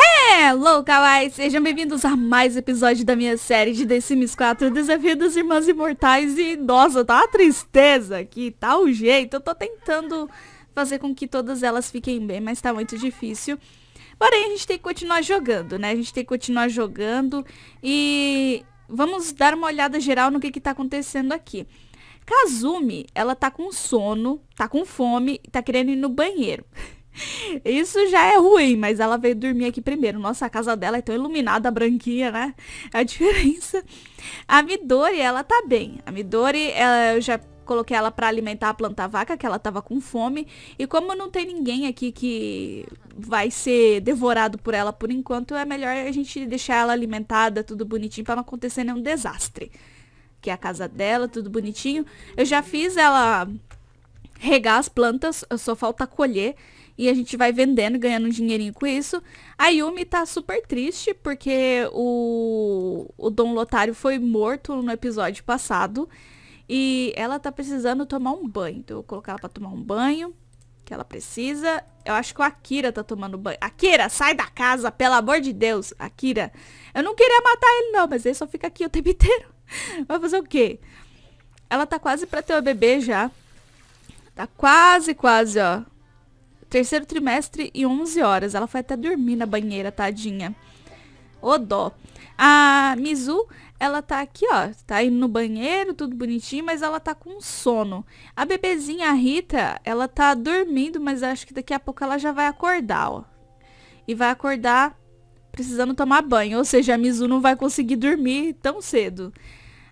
Hello, kawaii! Sejam bem-vindos a mais episódio da minha série de The Sims 4 Desafio das Irmãs Imortais e, nossa, tá uma tristeza aqui, tá o jeito. Eu tô tentando fazer com que todas elas fiquem bem, mas tá muito difícil. Porém, a gente tem que continuar jogando, né? A gente tem que continuar jogando e vamos dar uma olhada geral no que que tá acontecendo aqui. Kazumi, ela tá com sono, tá com fome tá querendo ir no banheiro. Isso já é ruim, mas ela veio dormir aqui primeiro. Nossa, a casa dela é tão iluminada, branquinha, né? a diferença. A Midori, ela tá bem. A Midori, ela, eu já coloquei ela para alimentar a planta vaca, que ela tava com fome. E como não tem ninguém aqui que vai ser devorado por ela por enquanto, é melhor a gente deixar ela alimentada, tudo bonitinho, para não acontecer nenhum desastre. Que é a casa dela, tudo bonitinho. Eu já fiz ela regar as plantas, só falta colher e a gente vai vendendo e ganhando um dinheirinho com isso. A Yumi tá super triste porque o, o Dom Lotário foi morto no episódio passado e ela tá precisando tomar um banho. Então eu vou colocar ela pra tomar um banho que ela precisa. Eu acho que o Akira tá tomando banho. Akira, sai da casa, pelo amor de Deus. Akira, eu não queria matar ele não, mas ele só fica aqui o tempo inteiro. Vai fazer o quê? Ela tá quase pra ter o bebê já. Tá quase, quase, ó. Terceiro trimestre e 11 horas. Ela foi até dormir na banheira, tadinha. Ô dó. A Mizu, ela tá aqui, ó. Tá indo no banheiro, tudo bonitinho, mas ela tá com sono. A bebezinha, a Rita, ela tá dormindo, mas acho que daqui a pouco ela já vai acordar, ó. E vai acordar precisando tomar banho. Ou seja, a Mizu não vai conseguir dormir tão cedo.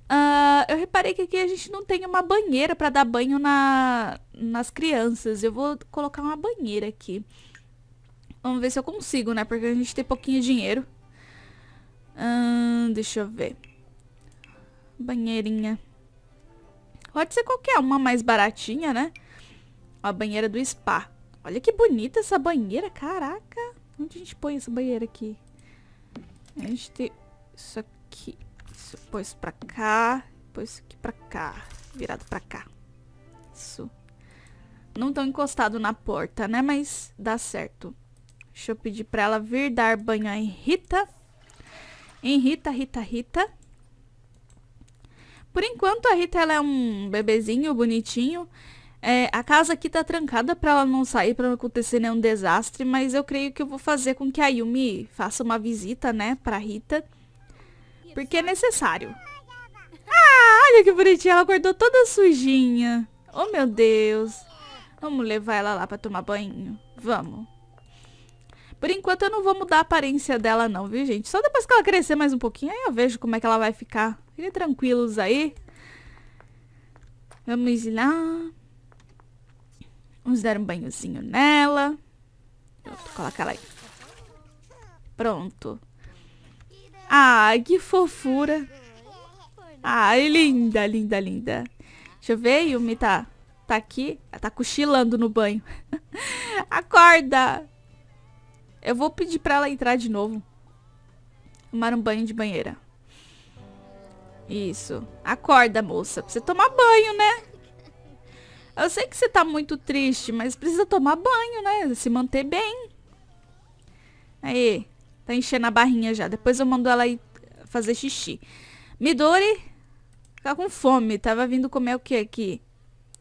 Uh, eu reparei que aqui a gente não tem uma banheira para dar banho na, nas crianças. Eu vou colocar uma banheira aqui. Vamos ver se eu consigo, né? Porque a gente tem pouquinho dinheiro. Uh, deixa eu ver. Banheirinha. Pode ser qualquer uma mais baratinha, né? A banheira do spa. Olha que bonita essa banheira, caraca. Onde a gente põe essa banheira aqui? A gente tem isso aqui. Isso, põe isso pra cá. Põe isso aqui pra cá. Virado pra cá. Isso. Não tão encostado na porta, né? Mas dá certo. Deixa eu pedir pra ela vir dar banho em Rita. Em Rita, Rita, Rita. Por enquanto, a Rita ela é um bebezinho bonitinho. É, a casa aqui tá trancada pra ela não sair, pra não acontecer nenhum desastre, mas eu creio que eu vou fazer com que a Yumi faça uma visita, né, pra Rita porque é necessário. Ah, olha que bonitinha, ela acordou toda sujinha. Oh, meu Deus. Vamos levar ela lá pra tomar banho. Vamos. Por enquanto eu não vou mudar a aparência dela não, viu, gente? Só depois que ela crescer mais um pouquinho, aí eu vejo como é que ela vai ficar. Fiquem tranquilos aí. Vamos lá. Vamos dar um banhozinho nela. Pronto, coloca ela aí. Pronto. Ah, que fofura. Ah, linda, linda, linda. Deixa eu ver, Yumi tá, tá aqui. Ela tá cochilando no banho. Acorda! Eu vou pedir pra ela entrar de novo. Tomar um banho de banheira. Isso. Acorda, moça. Precisa tomar banho, né? Eu sei que você tá muito triste, mas precisa tomar banho, né? Se manter bem. Aí. Tá enchendo a barrinha já. Depois eu mando ela ir fazer xixi. Midori tá com fome. Tava vindo comer o que aqui?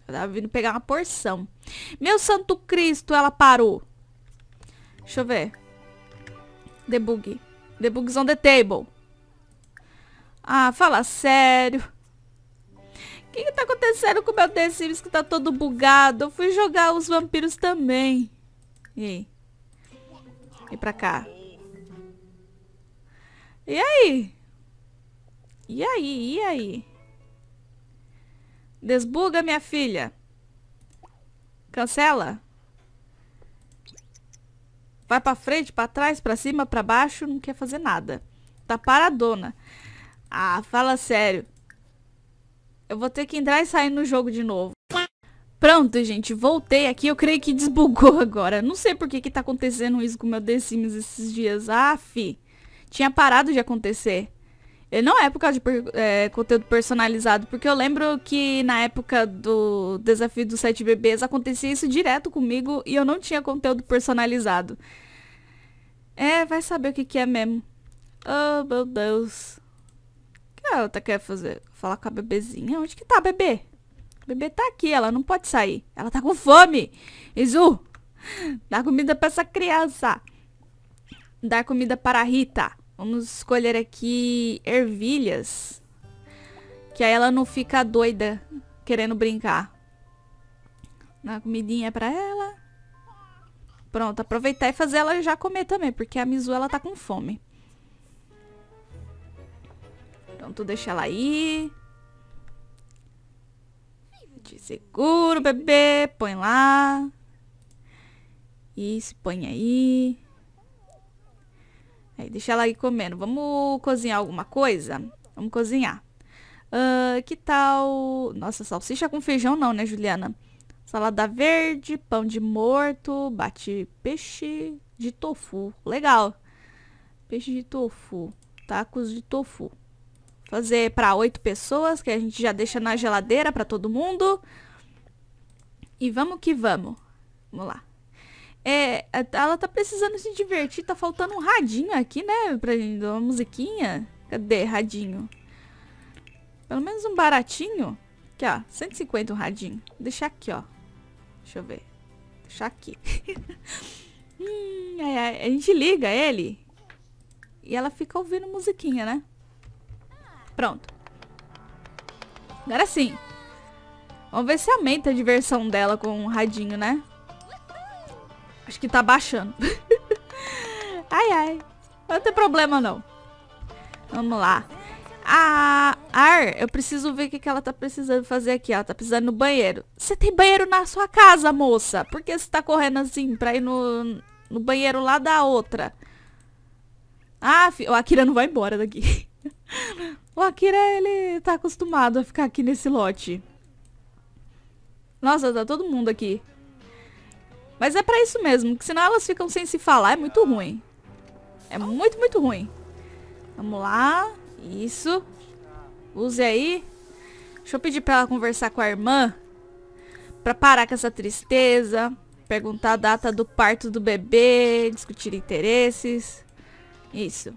tava vindo pegar uma porção. Meu santo Cristo, ela parou. Deixa eu ver. Debug. Debugs on the table. Ah, fala sério. O que, que tá acontecendo com o meu The Sims que tá todo bugado? Eu fui jogar os vampiros também. E aí? E pra cá. E aí? E aí? E aí? Desbuga, minha filha. Cancela. Vai pra frente, pra trás, pra cima, pra baixo. Não quer fazer nada. Tá paradona. Ah, fala sério. Eu vou ter que entrar e sair no jogo de novo. Pronto, gente, voltei aqui. Eu creio que desbugou agora. Não sei por que que tá acontecendo isso com o meu The Sims esses dias. Ah, fi tinha parado de acontecer. Ele não é por causa de é, conteúdo personalizado, porque eu lembro que na época do desafio dos sete bebês acontecia isso direto comigo e eu não tinha conteúdo personalizado. É, vai saber o que, que é mesmo. Oh, meu Deus. O que ela quer fazer? Falar com a bebezinha? Onde que tá, a bebê? A bebê tá aqui, ela não pode sair. Ela tá com fome. Izu, dá comida pra essa criança. Dá comida para a Rita. Vamos escolher aqui ervilhas. Que aí ela não fica doida querendo brincar. Dá comidinha pra ela. Pronto, aproveitar e fazer ela já comer também, porque a Mizu ela tá com fome. Então tu deixa ela aí. Te seguro, bebê. Põe lá. Isso, põe aí. Aí, deixa ela ir comendo. Vamos cozinhar alguma coisa? Vamos cozinhar. Uh, que tal... Nossa, salsicha com feijão não, né, Juliana? Salada verde, pão de morto, bate peixe de tofu. Legal. Peixe de tofu. Tacos de tofu. Fazer para oito pessoas, que a gente já deixa na geladeira para todo mundo. E vamos que vamos. Vamos lá. É, é, ela tá precisando se divertir, tá faltando um radinho aqui, né? Pra gente, uma musiquinha. Cadê radinho? Pelo menos um baratinho. Aqui, ó. 150 um radinho. Vou deixar aqui, ó. Deixa eu ver. deixar aqui. hum, ai, ai. A gente liga ele. E ela fica ouvindo musiquinha, né? Pronto. Agora sim. Vamos ver se aumenta a diversão dela com o um radinho, né? Acho que tá baixando. ai, ai. Não tem problema, não. Vamos lá. A Ar, eu preciso ver o que, que ela tá precisando fazer aqui. Ela tá precisando no banheiro. Você tem banheiro na sua casa, moça. Por que você tá correndo assim pra ir no, no banheiro lá da outra? Ah, fi... o Akira não vai embora daqui. o Akira, ele tá acostumado a ficar aqui nesse lote. Nossa, tá todo mundo aqui. Mas é pra isso mesmo, que senão elas ficam sem se falar, é muito ruim. É muito, muito ruim. Vamos lá. Isso. Use aí. Deixa eu pedir pra ela conversar com a irmã. Pra parar com essa tristeza. Perguntar a data do parto do bebê. Discutir interesses. Isso.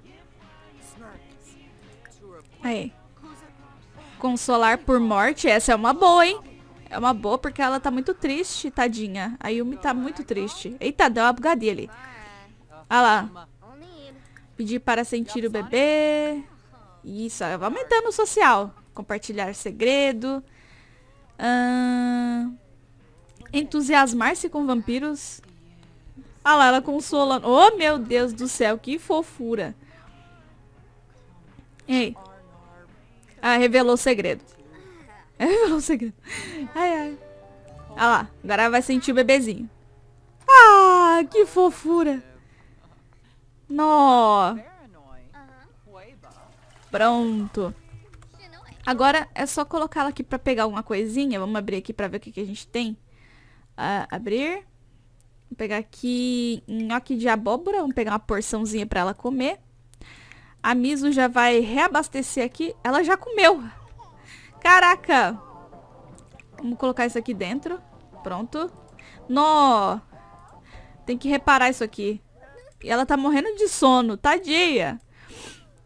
Aí. Consolar por morte. Essa é uma boa, hein? É uma boa porque ela tá muito triste, tadinha. A Yumi tá muito triste. Eita, deu uma bugadinha ali. Ah lá. Pedir para sentir o bebê. Isso, vai aumentando o social. Compartilhar segredo. Entusiasmar-se com vampiros. Ah lá, ela consola. Oh, meu Deus do céu, que fofura. Ei. Ah, revelou o segredo. É revelar um segredo. Ai, ai. Olha lá, agora vai sentir o bebezinho. Ah, que fofura. Nó. Pronto. Agora é só colocá-la aqui pra pegar alguma coisinha. Vamos abrir aqui pra ver o que, que a gente tem. Uh, abrir. Vou pegar aqui nhoque de abóbora. Vamos pegar uma porçãozinha pra ela comer. A Miso já vai reabastecer aqui. Ela já comeu. Caraca! Vamos colocar isso aqui dentro. Pronto. Nó! Tem que reparar isso aqui. E Ela tá morrendo de sono. Tadinha!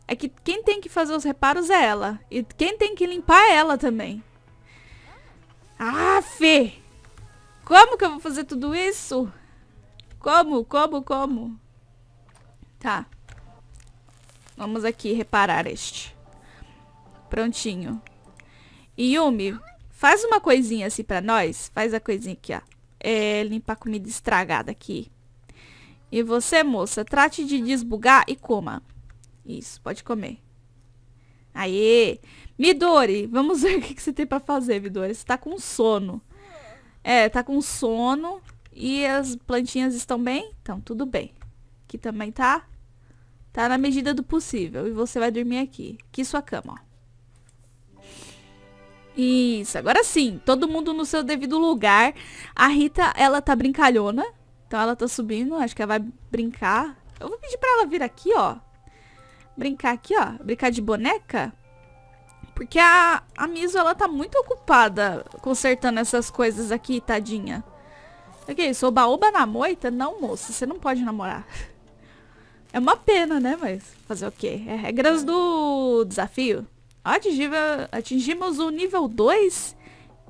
É que quem tem que fazer os reparos é ela. E quem tem que limpar é ela também. Ah, Fê! Como que eu vou fazer tudo isso? Como, como, como? Tá. Vamos aqui reparar este. Prontinho. Yumi, faz uma coisinha assim pra nós. Faz a coisinha aqui, ó. É, limpar comida estragada aqui. E você, moça, trate de desbugar e coma. Isso, pode comer. Aê! Midori, vamos ver o que, você tem pra fazer, Midori. Você tá com sono. É, tá com sono. E as plantinhas estão bem? Então, tudo bem. Aqui também tá. Tá na medida do possível. E você vai dormir aqui. Aqui sua cama, ó. Isso, agora sim, todo mundo no seu devido lugar. A Rita, ela tá brincalhona, então ela tá subindo, acho que ela vai brincar. Eu vou pedir pra ela vir aqui, ó. Brincar aqui, ó, brincar de boneca. Porque a, a Miso, ela tá muito ocupada consertando essas coisas aqui, tadinha. O é que é isso? Oba-oba na moita? Não, moça, você não pode namorar. É uma pena, né? Mas fazer o quê? É regras do desafio. Atingimos, atingimos o nível 2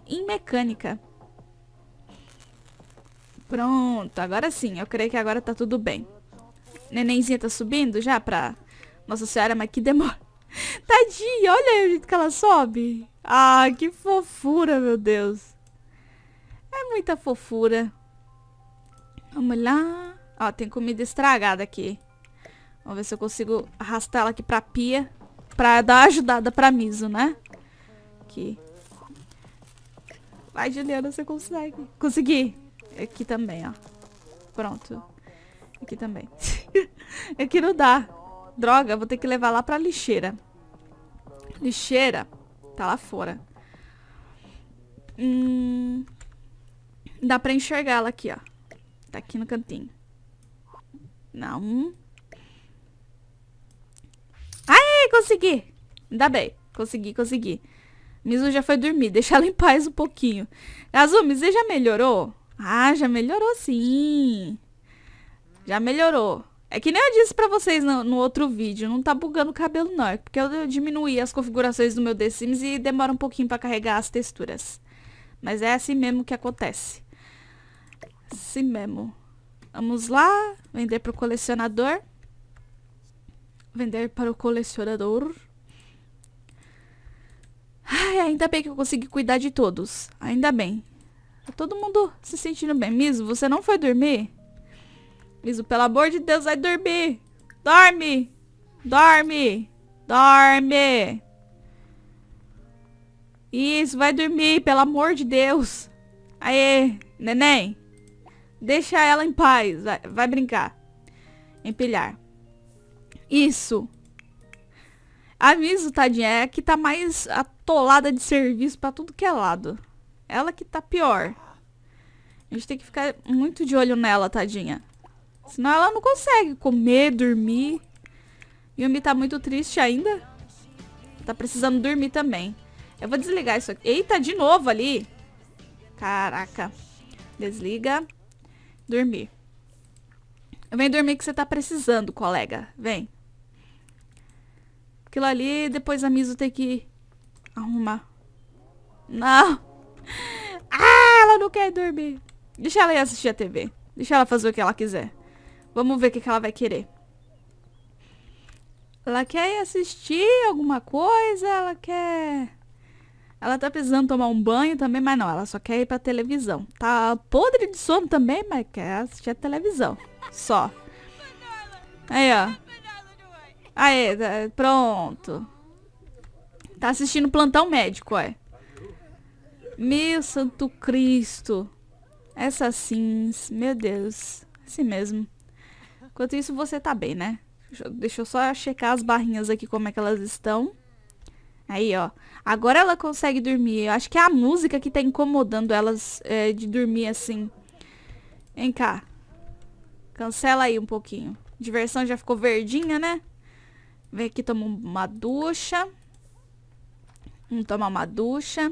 em mecânica. Pronto, agora sim. Eu creio que agora tá tudo bem. Nenenzinha tá subindo já pra... Nossa senhora, mas que demora. Tadinha, olha o jeito que ela sobe. Ah, que fofura, meu Deus. É muita fofura. Vamos lá. Ó, tem comida estragada aqui. Vamos ver se eu consigo arrastar ela aqui pra pia. Pra dar ajudada pra Miso, né? Aqui. Vai, Juliana, você consegue. Consegui. Aqui também, ó. Pronto. Aqui também. Aqui não dá. Droga, vou ter que levar lá pra lixeira. Lixeira tá lá fora. Hum, dá pra enxergar ela aqui, ó. Tá aqui no cantinho. Não. consegui. Ainda bem. Consegui, consegui. Mizu já foi dormir. Deixa ela em paz um pouquinho. Azumi, você já melhorou? Ah, já melhorou sim. Já melhorou. É que nem eu disse pra vocês no, no outro vídeo. Não tá bugando o cabelo não. É porque eu, diminuí as configurações do meu The Sims e demora um pouquinho pra carregar as texturas. Mas é assim mesmo que acontece. Assim mesmo. Vamos lá. Vender pro colecionador. Vender para o colecionador. Ai, ainda bem que eu consegui cuidar de todos. Ainda bem. Tá todo mundo se sentindo bem. Miso, você não foi dormir? Miso, pelo amor de Deus, vai dormir. Dorme. Dorme. Dorme. Isso, vai dormir, pelo amor de Deus. Aê, neném. Deixa ela em paz. Vai, vai brincar. Empilhar. Isso. A Miso, tadinha, é a que tá mais atolada de serviço para tudo que é lado. Ela que tá pior. A gente tem que ficar muito de olho nela, tadinha. Senão ela não consegue comer, dormir. Yumi tá muito triste ainda. Tá precisando dormir também. Eu vou desligar isso aqui. Eita, de novo ali. Caraca. Desliga. Dormir. Vem dormir que você tá precisando, colega. Vem. Aquilo ali, depois a Miso tem que arrumar. Não! Ah, ela não quer dormir. Deixa ela ir assistir a TV. Deixa ela fazer o que ela quiser. Vamos ver o que, que ela vai querer. Ela quer ir assistir alguma coisa, ela quer... Ela tá precisando tomar um banho também, mas não, ela só quer ir pra televisão. Tá podre de sono também, mas quer assistir a televisão. Só. Aí, ó. Aê, pronto. Tá assistindo plantão médico, é. Meu santo Cristo. Essa sims, meu Deus. Assim mesmo. Enquanto isso, você tá bem, né? Deixa eu só checar as barrinhas aqui, como é que elas estão. Aí, ó. Agora ela consegue dormir. Eu acho que é a música que tá incomodando elas é, de dormir assim. Vem cá. Cancela aí um pouquinho. Diversão já ficou verdinha, né? Vem aqui, toma uma ducha. Vamos tomar uma ducha.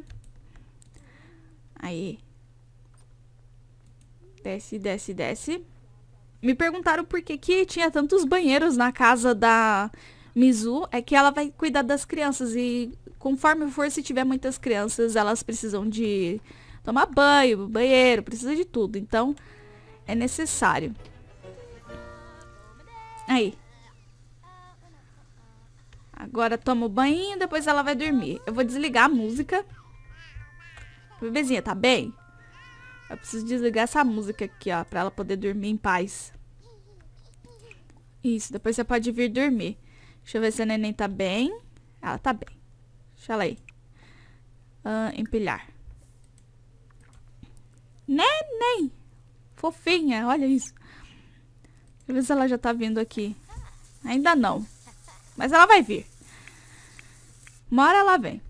Aí. Desce, desce, desce. Me perguntaram por que, que tinha tantos banheiros na casa da Mizu. É que ela vai cuidar das crianças. E conforme for, se tiver muitas crianças, elas precisam de tomar banho, banheiro, precisa de tudo. Então, é necessário. Aí. Agora toma o banho, e depois ela vai dormir. Eu vou desligar a música. Bebezinha, tá bem? Eu preciso desligar essa música aqui, ó, pra ela poder dormir em paz. Isso, depois você pode vir dormir. Deixa eu ver se a neném tá bem. Ela tá bem. Deixa ela aí. Uh, empilhar. Neném! Fofinha, olha isso. Deixa eu ver se ela já tá vindo aqui. Ainda não. Mas ela vai vir. Uma hora ela vem.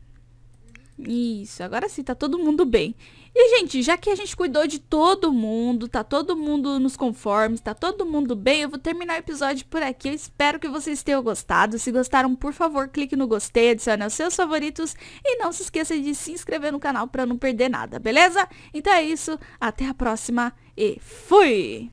Isso, agora sim, tá todo mundo bem. E, gente, já que a gente cuidou de todo mundo, tá todo mundo nos conformes, tá todo mundo bem, eu vou terminar o episódio por aqui. Eu espero que vocês tenham gostado. Se gostaram, por favor, clique no gostei, adicione aos seus favoritos e não se esqueça de se inscrever no canal para não perder nada, beleza? Então é isso, até a próxima e fui!